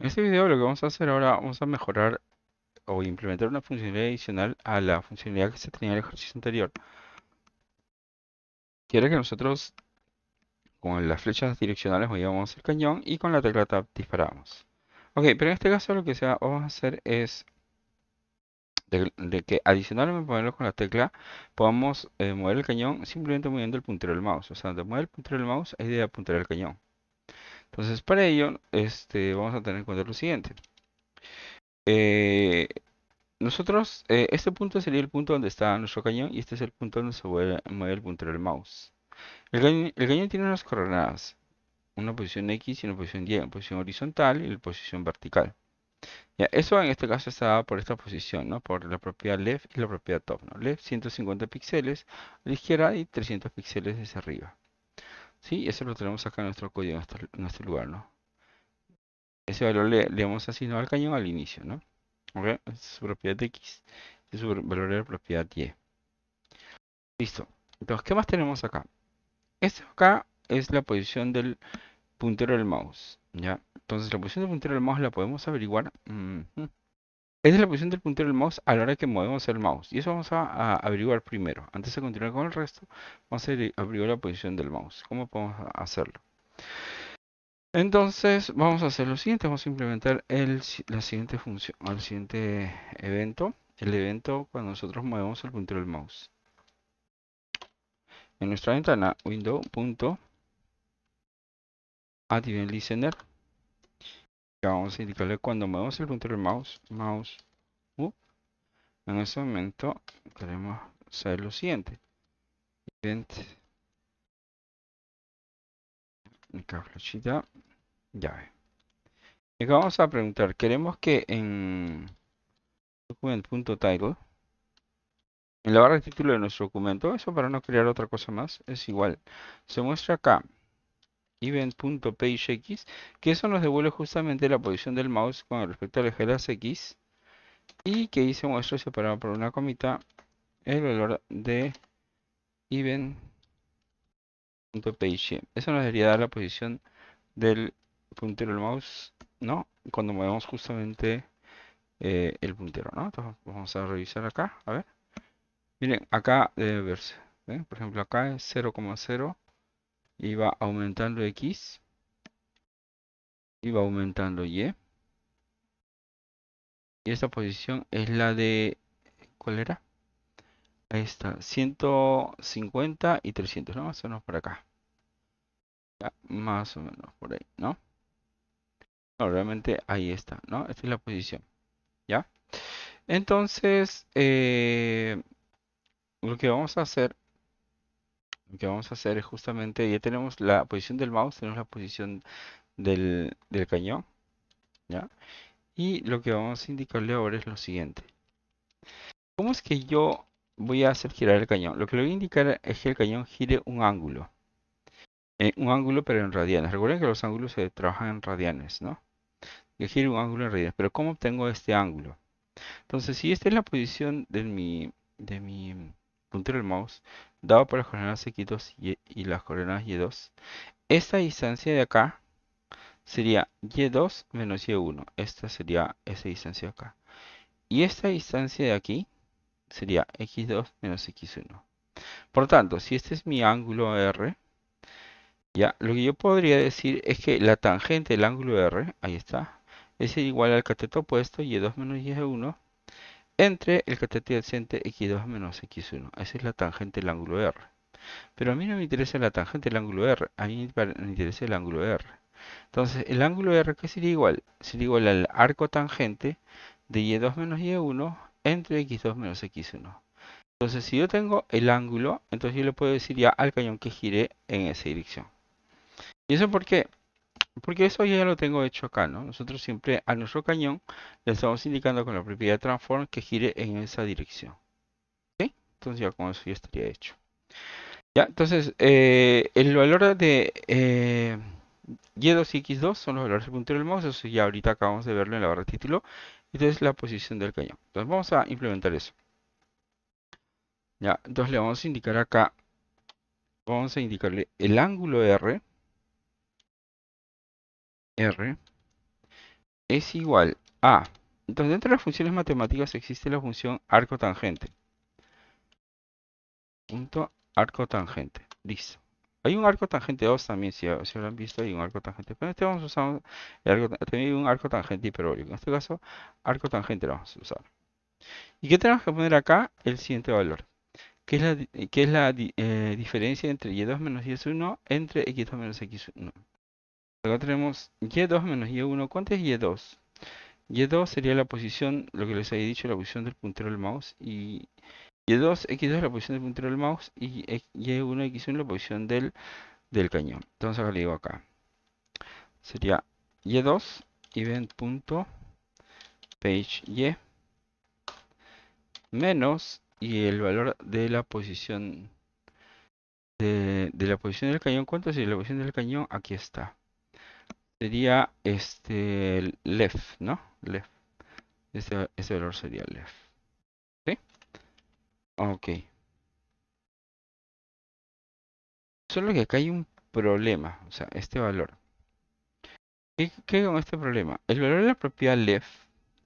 En este video lo que vamos a hacer ahora, vamos a mejorar o implementar una funcionalidad adicional a la funcionalidad que se tenía en el ejercicio anterior. Quiere que nosotros con las flechas direccionales movamos el cañón y con la tecla tab disparamos. Ok, pero en este caso lo que vamos a hacer es de, que adicionalmente ponerlo con la tecla podamos eh, mover el cañón simplemente moviendo el puntero del mouse. O sea, de mover el puntero del mouse es de apuntar el cañón. Entonces, pues, para ello, este, vamos a tener en cuenta lo siguiente. Eh, nosotros, eh, este punto sería el punto donde está nuestro cañón y este es el punto donde se mueve, el puntero del mouse. El cañón, tiene unas coordenadas, una posición X y una posición Y, una posición horizontal y una posición vertical. eso en este caso está por esta posición, Por la propiedad left y la propiedad top, ¿no? Left 150 píxeles a la izquierda y 300 píxeles desde arriba. ¿sí? eso lo tenemos acá en nuestro código, en este lugar, ¿no? Ese valor le, hemos asignado al cañón al inicio, ¿no? Es su propiedad de X, es su valor de propiedad Y. Listo. Entonces, ¿qué más tenemos acá? Este acá es la posición del puntero del mouse, ¿ya? Entonces, la posición del puntero del mouse la podemos averiguar. Mm, esa es la posición del puntero del mouse a la hora que movemos el mouse. Y eso vamos a, averiguar primero. Antes de continuar con el resto, vamos a averiguar la posición del mouse. ¿Cómo podemos hacerlo? Entonces, vamos a hacer lo siguiente. Vamos a implementar el, la siguiente función, el siguiente evento. El evento cuando nosotros movemos el puntero del mouse. En nuestra ventana, window. listener vamos a indicarle cuando movemos el punto del mouse, mouse uh, En este momento queremos saber lo siguiente. Event. Acá flechita. Llave. Y acá vamos a preguntar. Queremos que en document.title en la barra de título de nuestro documento, eso para no crear otra cosa más, es igual. Se muestra acá event.pageX que eso nos devuelve justamente la posición del mouse con respecto al eje de X y que hice un separado por una comita el valor de event.page. Eso nos debería dar la posición del puntero del mouse, ¿no? Cuando movemos justamente eh, el puntero, ¿no? vamos a revisar acá, a ver. Miren, acá debe verse. Por ejemplo, acá es 0,0 y aumentando X y va aumentando Y. Y esta posición es la de, ¿cuál era? Ahí está, 150 y 300, Más o menos por acá. más o menos por ahí, ¿no? No, realmente ahí está, ¿no? Esta es la posición, ¿ya? Entonces, eh, lo que vamos a hacer lo que vamos a hacer es justamente, ya tenemos la posición del mouse, tenemos la posición del, del cañón, ¿ya? Y lo que vamos a indicarle ahora es lo siguiente. ¿Cómo es que yo voy a hacer girar el cañón? Lo que le voy a indicar es que el cañón gire un ángulo. Eh, un ángulo pero en radianes. Recuerden que los ángulos se trabajan en radianes, ¿no? Que gire un ángulo en radianes. Pero ¿cómo obtengo este ángulo? Entonces, si esta es la posición de mi, de mi punto del mouse, dado por las coordenadas x2 y, las coordenadas y2, esta distancia de acá sería y2 menos y1. Esta sería esa distancia de acá. Y esta distancia de aquí sería x2 menos x1. Por tanto, si este es mi ángulo R, ya, lo que yo podría decir es que la tangente del ángulo R, ahí está, es igual al cateto opuesto, y2 menos y1, entre el cateto adyacente x2 menos x1. Esa es la tangente del ángulo R. Pero a mí no me interesa la tangente del ángulo R, a mí me interesa el ángulo R. Entonces, el ángulo R, ¿qué sería igual? Sería igual al arco tangente de y2 menos y1 entre x2 menos x1. Entonces, si yo tengo el ángulo, entonces yo le puedo decir ya al cañón que gire en esa dirección. ¿Y eso por qué? Porque eso ya lo tengo hecho acá, ¿no? Nosotros siempre a nuestro cañón le estamos indicando con la propiedad transform que gire en esa dirección. Entonces ya con eso ya estaría hecho. Ya, entonces eh, el valor de eh, y X2 son los valores del puntero del mouse. Eso ya ahorita acabamos de verlo en la barra de título. Entonces la posición del cañón. Entonces vamos a implementar eso. Ya, entonces le vamos a indicar acá. Vamos a indicarle el ángulo R R es igual a... Entonces dentro de las funciones matemáticas existe la función arco tangente. Punto arco tangente. Listo. Hay un arco tangente 2 también, si, si lo han visto, hay un arco tangente. Pero en este vamos a usar un arco tangente hiperbólico. En este caso, arco tangente lo vamos a usar. ¿Y qué tenemos que poner acá? El siguiente valor. ¿Qué es la, es la eh, diferencia entre y2 menos y1 entre x2 menos x1? Acá tenemos Y2 menos Y1. ¿Cuánto es Y2? Y2 sería la posición, lo que les había dicho, la posición del puntero del mouse. Y Y2, X2 es la posición del puntero del mouse. Y Y1, X1 la posición del, del cañón. Entonces acá le digo acá. Sería Y2, event.page Y menos y el valor de la posición de, de la posición del cañón. ¿Cuánto sería la posición del cañón? Aquí está sería este left, ¿no? Left. Este, valor sería left. ¿Sí? Ok. Solo que acá hay un problema, o sea, este valor. ¿Qué, qué con este problema? El valor de la propiedad left,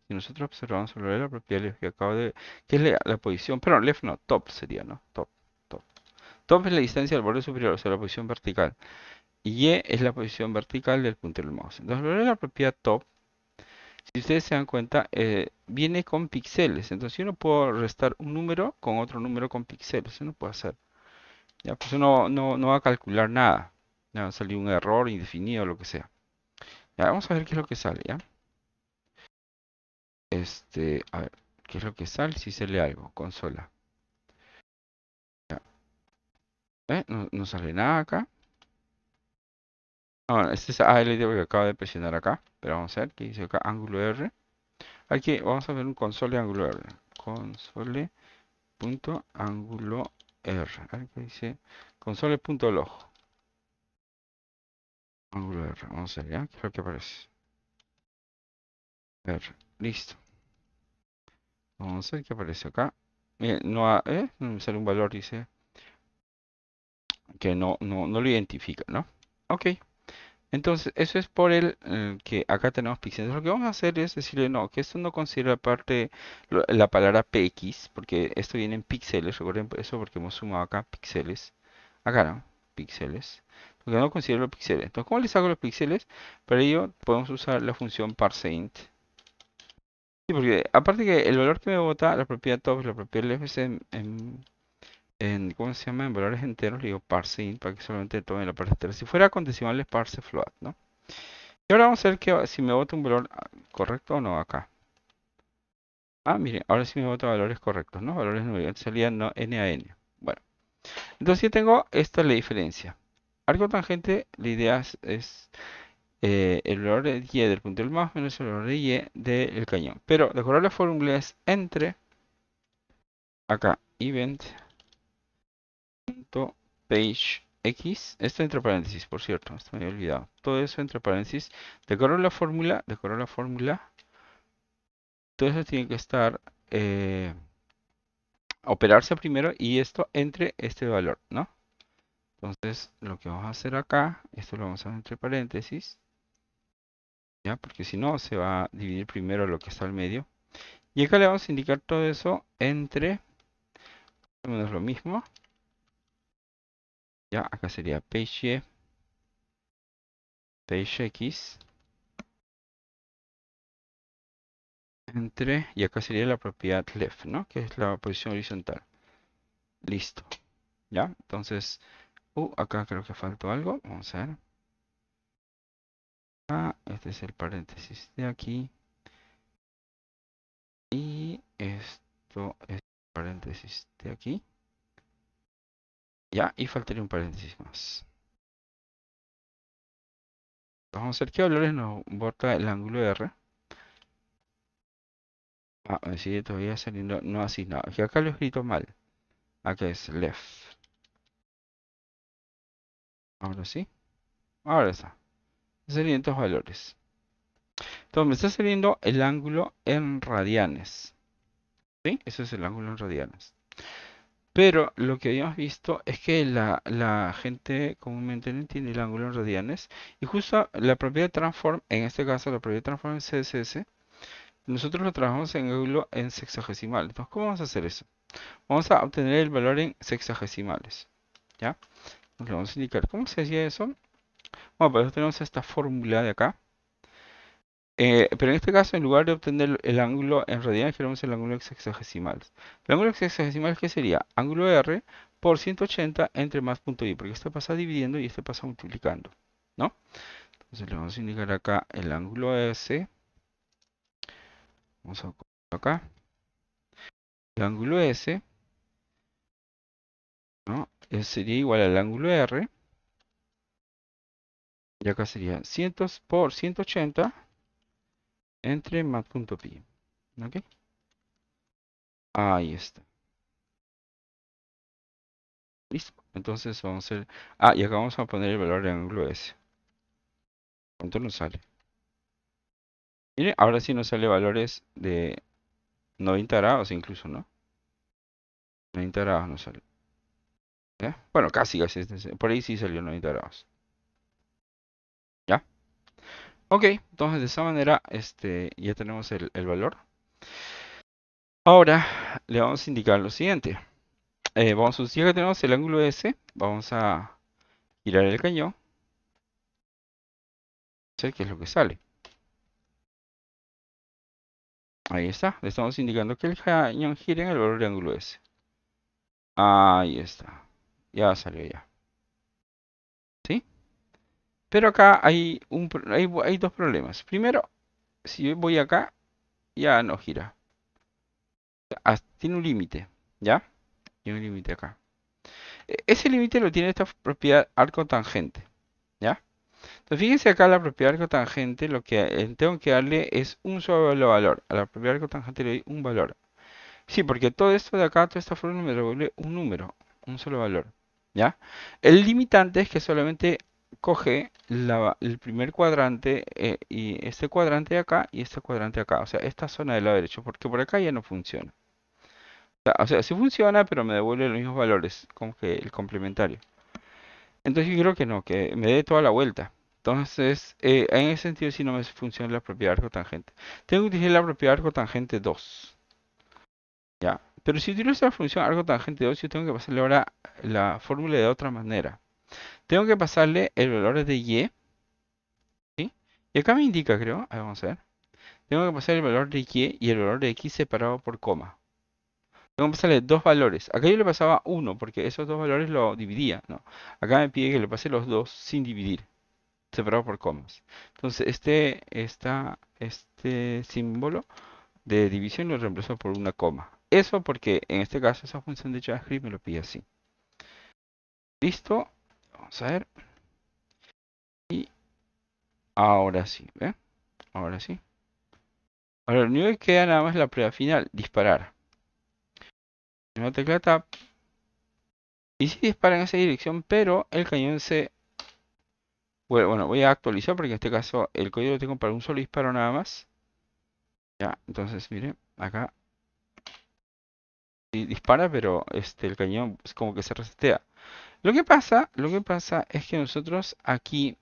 si nosotros observamos el valor de la propiedad left que acabo de... ¿Qué es la, posición? Perdón, left no, top sería, ¿no? Top, top. Top es la distancia del borde superior, o sea, la posición vertical. Y es la posición vertical del puntero del mouse. Entonces, lo de la propiedad top, si ustedes se dan cuenta, eh, viene con píxeles. Entonces, yo no puedo restar un número con otro número con píxeles. Eso no puedo hacer. Ya, pues no, no, va a calcular nada. Ya va a salir un error indefinido, lo que sea. Ya, vamos a ver qué es lo que sale, Este, a ver, ¿qué es lo que sale? Si se le algo, consola. ¿Eh? no sale nada acá este es ID que acaba de presionar acá. Pero vamos a ver qué dice acá ángulo R. Aquí vamos a ver un console ángulo R. Console punto ángulo R. dice console punto ojo. Ángulo R. Vamos a ver ya. ¿Qué que aparece? R. Listo. Vamos a ver qué aparece acá. Miren, no, ha, ¿eh? sale un valor, dice que no, no, no lo identifica, ¿no? Ok. Entonces, eso es por el eh, que acá tenemos píxeles. Lo que vamos a hacer es decirle, no, que esto no considera parte la palabra px, porque esto viene en píxeles, recuerden eso porque hemos sumado acá píxeles. Acá no, píxeles. Porque no considero los píxeles. Entonces, ¿cómo les hago los píxeles? Para ello podemos usar la función parseInt. Sí, porque aparte que el valor que me bota, la propiedad top la propiedad left en en, ¿cómo se llama? En valores enteros le digo int para que solamente tome la parte entera. Si fuera condicional es parse float, ¿no? Y ahora vamos a ver que, si me bota un valor ah, correcto o no acá. Ah, miren, ahora sí me bota valores correctos, ¿no? Valores no salía no, n a n. Bueno, entonces tengo esta es la diferencia. Arco tangente, la idea es, eh, el valor de y del punto del más menos el valor de y del cañón. Pero decorar la fórmula es entre acá event page x, esto entre paréntesis, por cierto, esto me había olvidado. Todo eso entre paréntesis. Decoro la fórmula, decoro la fórmula. Todo eso tiene que estar, eh, operarse primero y esto entre este valor, ¿no? Entonces, lo que vamos a hacer acá, esto lo vamos a hacer entre paréntesis. ¿Ya? Porque si no, se va a dividir primero lo que está al medio. Y acá le vamos a indicar todo eso entre, menos lo mismo, ya, acá sería page, page x entre y acá sería la propiedad left, ¿no? Que es la posición horizontal. Listo. ¿Ya? Entonces, uh, acá creo que faltó algo. Vamos a ver. Ah, este es el paréntesis de aquí. Y esto es paréntesis de aquí. Ya, y faltaría un paréntesis más. Vamos a ver qué valores nos bota el ángulo R. Ah, me sigue todavía saliendo no asignado. Que acá lo he escrito mal. Acá es left. Ahora sí. Ahora está. Serían estos valores. Entonces me está saliendo el ángulo en radianes. ¿Sí? Ese es el ángulo en radianes. Pero lo que habíamos visto es que la, gente comúnmente no entiende el ángulo en radianes. Y justo la propiedad transform, en este caso la propiedad transform en CSS, nosotros lo trabajamos en ángulo en sexagesimal. Entonces, ¿cómo vamos a hacer eso? Vamos a obtener el valor en sexagesimales. ¿Ya? Nos vamos a indicar. ¿Cómo se hacía eso? Bueno, pues tenemos esta fórmula de acá. Eh, pero en este caso, en lugar de obtener el ángulo, en realidad queremos el ángulo hexagesimal. ¿El ángulo sexagesimal qué sería? Ángulo R por 180 entre más punto Y. porque este pasa dividiendo y este pasa multiplicando, ¿no? Entonces le vamos a indicar acá el ángulo S. Vamos a acá. El ángulo S ¿no? sería igual al ángulo R. Y acá sería 100 por 180 entre mat.py. ¿Ok? Ahí está. Listo. Entonces vamos a hacer... Ah, y acá vamos a poner el valor de ángulo S. ¿Cuánto nos sale? Miren, ahora sí nos sale valores de 90 grados incluso, ¿no? 90 grados nos sale. Bueno, casi, casi. Este por ahí sí salió 90 grados. Ok, entonces de esa manera este, ya tenemos el, valor. Ahora le vamos a indicar lo siguiente. Eh, vamos a ya que tenemos el ángulo S, vamos a girar el cañón. ver qué es lo que sale. Ahí está. Le estamos indicando que el cañón gire en el valor de ángulo S. Ahí está. Ya salió ya. Pero acá hay, un, hay, dos problemas. Primero, si voy acá, ya no gira. Tiene un límite, ¿ya? Tiene un límite acá. E, ese límite lo tiene esta propiedad arco tangente, ¿ya? Entonces fíjense acá la propiedad arco tangente, lo que eh, tengo que darle es un solo valor. A la propiedad arco tangente le doy un valor. Sí, porque todo esto de acá, toda esta forma me devuelve un número, un solo valor. ¿Ya? El limitante es que solamente coge el primer cuadrante eh, y este cuadrante de acá y este cuadrante de acá. O sea, esta zona del lado derecho, porque por acá ya no funciona. O sea, si funciona, pero me devuelve los mismos valores, como que el complementario. Entonces yo creo que no, que me dé toda la vuelta. Entonces, eh, en ese sentido si no me funciona la propiedad arco tangente. Tengo que utilizar la propiedad arco tangente 2. Ya. Pero si utilizo la función arco tangente 2, yo tengo que pasarle ahora la fórmula de otra manera. Tengo que pasarle el valor de Y. Y acá me indica, creo. vamos a ver. Tengo que pasar el valor de Y y el valor de X separado por coma. Tengo que pasarle dos valores. Acá yo le pasaba uno, porque esos dos valores lo dividía. ¿no? Acá me pide que le pase los dos sin dividir. Separado por comas. Entonces, este, está este símbolo de división lo reemplazo por una coma. Eso porque en este caso esa función de JavaScript me lo pide así. Listo. Vamos a ver. Y ahora sí, ¿ve? Ahora sí. Ahora lo único que queda nada más la prueba final, disparar. Una tecla tap. Y si dispara en esa dirección, pero el cañón se... Bueno, bueno, voy a actualizar porque en este caso el código lo tengo para un solo disparo nada más. Ya, entonces miren, acá y dispara, pero este el cañón es como que se resetea. Lo que pasa, lo que pasa es que nosotros aquí,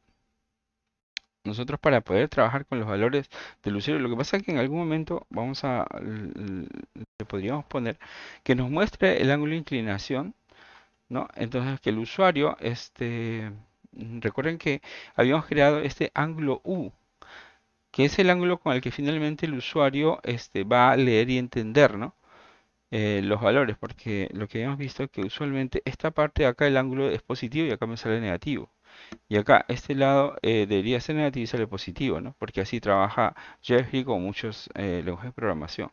nosotros para poder trabajar con los valores del usuario, lo que pasa es que en algún momento vamos a, le podríamos poner que nos muestre el ángulo de inclinación, ¿no? Entonces que el usuario, este, recuerden que habíamos creado este ángulo U, que es el ángulo con el que finalmente el usuario este, va a leer y entender, ¿no? Eh, los valores, porque lo que hemos visto es que usualmente esta parte de acá el ángulo es positivo y acá me sale negativo. Y acá, este lado eh, debería ser negativo y sale positivo, ¿no? Porque así trabaja Jeffrey con muchos eh, lenguajes de programación.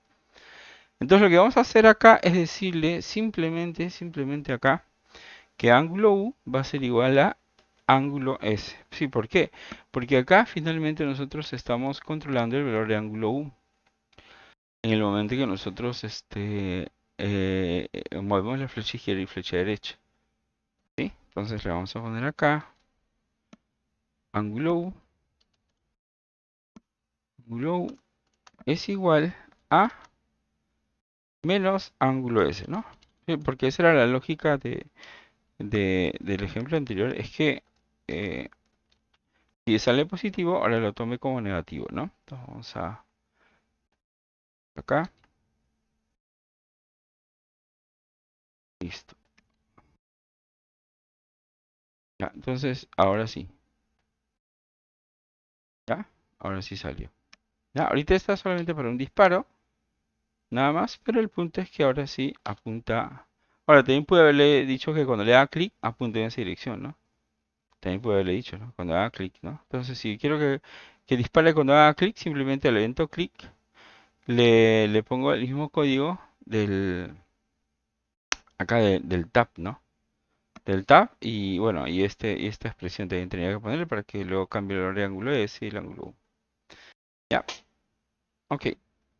Entonces lo que vamos a hacer acá es decirle simplemente, simplemente acá, que ángulo U va a ser igual a ángulo S. ¿Sí? ¿Por qué? Porque acá finalmente nosotros estamos controlando el valor de ángulo U en el momento que nosotros este, eh, eh, movemos la flecha izquierda y flecha derecha. ¿Sí? Entonces le vamos a poner acá. ángulo u es igual a menos ángulo S, ¿no? Porque esa era la lógica de, de del ejemplo anterior. Es que eh, si sale positivo, ahora lo tome como negativo, ¿no? Entonces vamos a acá. Listo. Ya, entonces, ahora sí. Ya, ahora sí salió. Ya, ahorita está solamente para un disparo. Nada más, pero el punto es que ahora sí apunta. Ahora, también puede haberle dicho que cuando le da clic, apunte en esa dirección, ¿no? También puede haberle dicho, Cuando haga clic, ¿no? Entonces, si quiero que, que dispare cuando haga clic, simplemente le evento clic le, pongo el mismo código del acá del tab, ¿no? Del tab y bueno, y este y esta expresión también tenía que ponerle para que luego cambie el ángulo S y el ángulo Ya. Ok.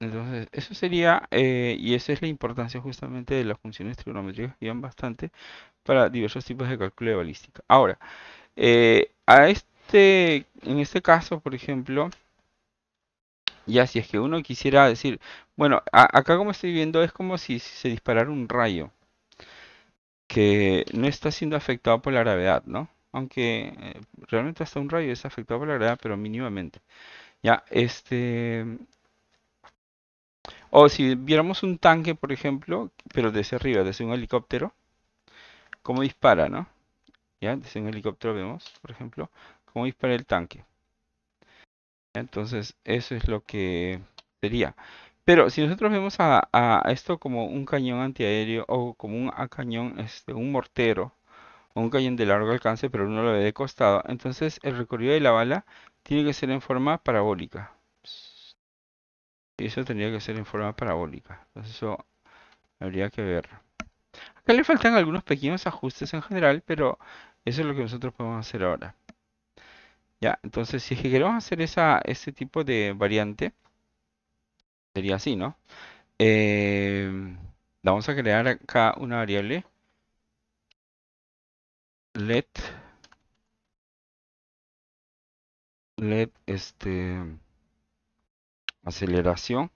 Entonces, eso sería, eh, y esa es la importancia justamente de las funciones trigonométricas que van bastante para diversos tipos de cálculo de balística. Ahora, eh, a este, en este caso, por ejemplo, ya si es que uno quisiera decir, bueno, acá como estoy viendo es como si, se disparara un rayo que no está siendo afectado por la gravedad, ¿no? Aunque eh, realmente hasta un rayo es afectado por la gravedad, pero mínimamente. Ya, este... O si viéramos un tanque, por ejemplo, pero desde arriba, desde un helicóptero, ¿cómo dispara, no? Ya, desde un helicóptero vemos, por ejemplo, cómo dispara el tanque. Entonces, eso es lo que sería. Pero si nosotros vemos a, esto como un cañón antiaéreo o como un cañón, este, un mortero, o un cañón de largo alcance, pero uno lo ve de costado, entonces el recorrido de la bala tiene que ser en forma parabólica. eso tendría que ser en forma parabólica. Entonces eso habría que ver. Acá le faltan algunos pequeños ajustes en general, pero eso es lo que nosotros podemos hacer ahora. Ya, entonces si queremos hacer ese tipo de variante, sería así, ¿no? Em, vamos a crear acá una variable let let este aceleración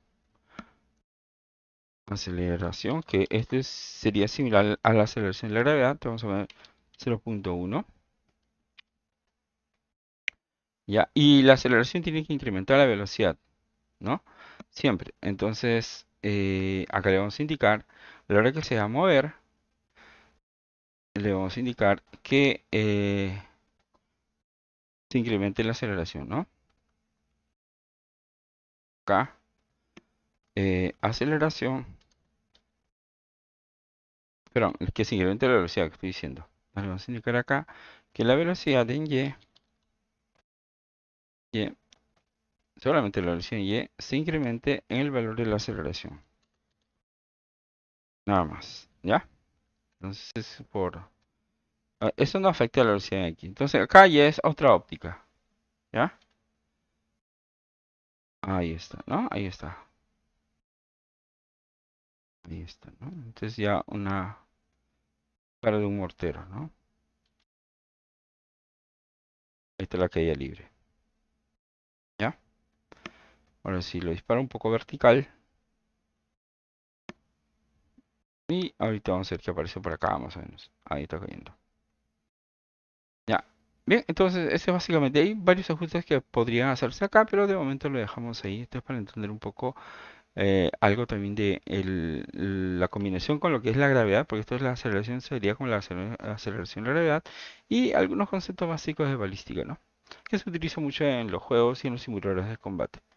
aceleración que este sería similar a la aceleración de la gravedad vamos a ver 0.1 y la aceleración tiene que incrementar la velocidad, ¿no? Siempre. Entonces, eh, acá le vamos a indicar, a la hora que se va a mover, le vamos a indicar que eh, se incremente la aceleración, ¿no? Acá, eh, aceleración, perdón, que se incremente la velocidad que estoy diciendo. vamos a indicar acá que la velocidad en Y y, solamente la velocidad y se incremente en el valor de la aceleración. Nada más, ¿ya? Entonces, por... Ah, eso no afecta a la velocidad aquí. Entonces, acá ya es otra óptica, ¿ya? Ahí está, ¿no? Ahí está. Ahí está, ¿no? Entonces ya una para de un mortero, ¿no? ahí está la caída libre. Ahora sí, lo disparo un poco vertical. Y ahorita vamos a ver que aparece por acá más o menos. Ahí está cayendo. Ya. Bien, entonces ese básicamente hay varios ajustes que podrían hacerse acá, pero de momento lo dejamos ahí. Esto es para entender un poco eh, algo también de la combinación con lo que es la gravedad, porque esto es la aceleración, sería como la aceleración de la gravedad, y algunos conceptos básicos de balística, ¿no? Que se utiliza mucho en los juegos y en los simuladores de combate.